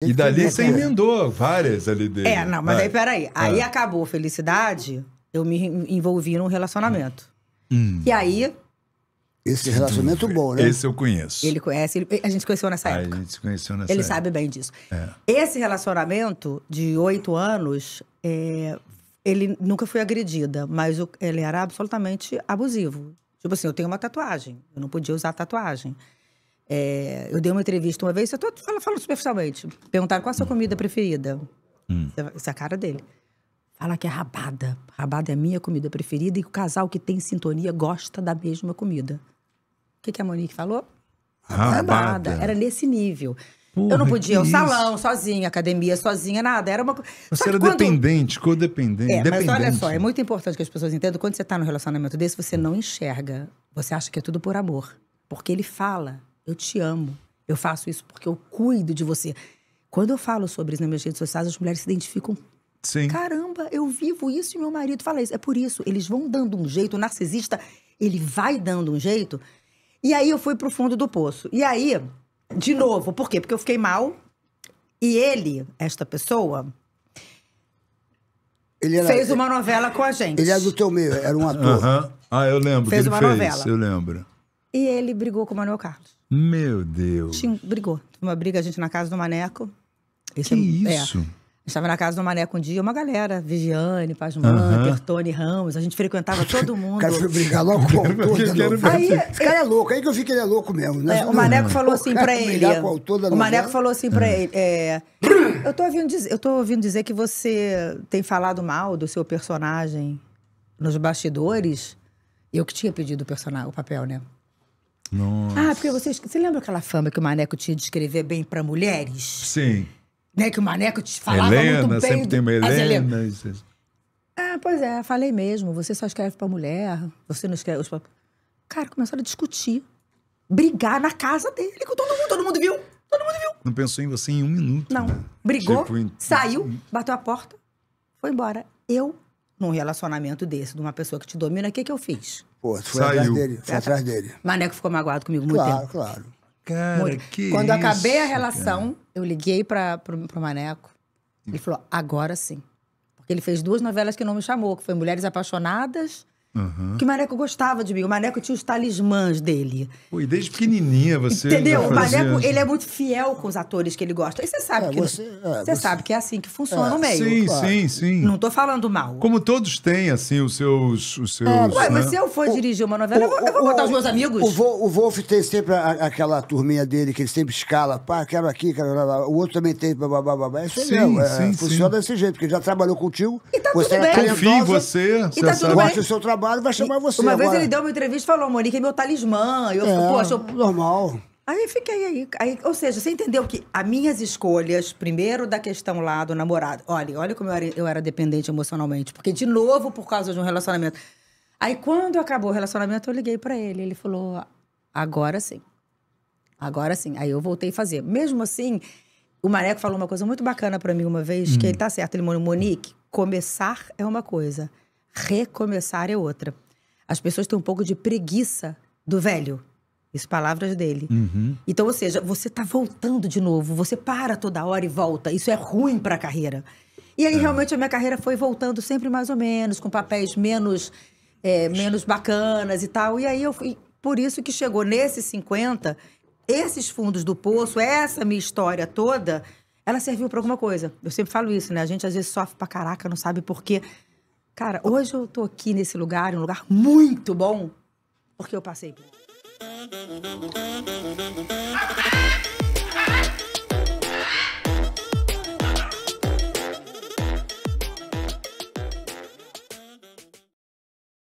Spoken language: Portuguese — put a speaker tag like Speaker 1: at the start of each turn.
Speaker 1: E dali você emendou várias ali dele. É, não, mas Vai. Ah, aí peraí. Ah. Aí ah. acabou felicidade, eu me envolvi num relacionamento. Hum. E aí. Esse relacionamento bom, né? Esse eu conheço. Ele conhece, ele, a gente conheceu nessa ah, época. A gente se conheceu nessa Ele época. sabe bem disso. É. Esse relacionamento de oito anos, é, ele nunca foi agredida, mas o, ele era absolutamente abusivo. Tipo assim, eu tenho uma tatuagem, eu não podia usar tatuagem. É, eu dei uma entrevista uma vez, eu tô, falo, falo superficialmente. Perguntaram qual a sua comida preferida. Hum. Essa é a cara dele. Fala que é rabada. Rabada é a minha comida preferida e o casal que tem sintonia gosta da mesma comida. O que, que a Monique falou? Rabada. rabada. Era nesse nível. Porra, eu não podia ir ao salão isso? sozinha, academia sozinha, nada. Era uma Você era quando... dependente, codependente. É, dependente. mas olha só, é muito importante que as pessoas entendam quando você está num relacionamento desse, você não enxerga. Você acha que é tudo por amor. Porque ele fala eu te amo. Eu faço isso porque eu cuido de você. Quando eu falo sobre isso nas minhas redes sociais, as mulheres se identificam. Sim. Caramba, eu vivo isso e meu marido fala isso. É por isso, eles vão dando um jeito. O narcisista, ele vai dando um jeito. E aí eu fui pro fundo do poço. E aí, de novo, por quê? Porque eu fiquei mal. E ele, esta pessoa, era, fez uma novela com a gente. Ele é do teu meio, era um ator. Uhum. Ah, eu lembro. Fez uma fez, novela. Eu lembro. E ele brigou com o Manuel Carlos. Meu Deus. brigou. Uma briga, a gente na casa do Maneco. Esse que é, é. isso? É. Estava na casa do Maneco um dia, uma galera, Vigiane, Pazman, Tony Tertone, Ramos, a gente frequentava todo mundo. O cara foi brigar logo com o autor. aí, esse cara é louco, aí que eu vi que ele é louco mesmo. Né? É, o Maneco falou assim para ele. o Maneco falou assim para é. ele. É, eu, tô ouvindo dizer, eu tô ouvindo dizer que você tem falado mal do seu personagem nos bastidores. Eu que tinha pedido o, personagem, o papel, né? Nossa. Ah, porque vocês. Você lembra aquela fama que o Maneco tinha de escrever bem para mulheres? Sim. Né, que o Maneco te falava Helena, muito bem. Sempre tem uma ah, Helena. Helena. Ah, pois é, falei mesmo. Você só escreve para mulher, você não escreve. Os... Cara, começaram a discutir. Brigar na casa dele com todo mundo. Todo mundo viu. Todo mundo viu. Não pensou em você em um minuto. Não. Né? Brigou, tipo, em... saiu, bateu a porta, foi embora. Eu num relacionamento desse, de uma pessoa que te domina, o que, que eu fiz? Pô, tu foi Saiu. atrás dele. Foi tá, tá. atrás dele. Maneco ficou magoado comigo muito claro, tempo. Claro, claro. Cara, que Quando isso, eu acabei a relação, cara. eu liguei para pro, pro Maneco. Ele falou, agora sim. Porque ele fez duas novelas que não me chamou, que foi Mulheres Apaixonadas Uhum. Que o Maneco gostava de mim. O Maneco tinha os talismãs dele. Pô, e desde pequenininha você. Entendeu? O Maneco, ele é muito fiel com os atores que ele gosta. E você sabe é, que. Você, é, você, sabe que é assim que funciona é, o meio. Sim, claro. sim, sim. Não tô falando mal. Como todos têm, assim, os seus. Os é, seus é, ué, né? mas se eu for o, dirigir uma novela, o, eu, vou, eu vou botar o, os meus amigos. O, o Wolf tem sempre a, aquela turminha dele que ele sempre escala. Pá, quero aqui, quero lá, O outro também tem. Blá, blá, blá, blá. Isso sim, mesmo. É, sim, funciona sim. desse jeito, porque ele já trabalhou contigo. E tá você tudo é bem. Confia em você. E você tá tudo bem. seu trabalho trabalho, vai chamar você. Uma agora. vez ele deu uma entrevista e falou: Monique é meu talismã. Eu, é, poxa, eu... normal. Aí fiquei aí, aí. Ou seja, você entendeu que as minhas escolhas, primeiro da questão lá do namorado. Olha, olha como eu era, eu era dependente emocionalmente. Porque, de novo, por causa de um relacionamento. Aí, quando acabou o relacionamento, eu liguei para ele. Ele falou: agora sim. Agora sim. Aí eu voltei a fazer. Mesmo assim, o Mareco falou uma coisa muito bacana para mim uma vez, hum. que ele tá certo. Ele falou: Monique, começar é uma coisa recomeçar é outra. As pessoas têm um pouco de preguiça do velho. Isso, palavras dele. Uhum. Então, ou seja, você está voltando de novo, você para toda hora e volta. Isso é ruim para a carreira. E aí, é. realmente, a minha carreira foi voltando sempre mais ou menos, com papéis menos, é, menos bacanas e tal. E aí, eu fui. Por isso que chegou nesses 50, esses fundos do poço, essa minha história toda, ela serviu para alguma coisa. Eu sempre falo isso, né? A gente às vezes sofre pra caraca, não sabe por quê. Cara, hoje eu tô aqui nesse lugar, um lugar muito bom, porque eu passei por.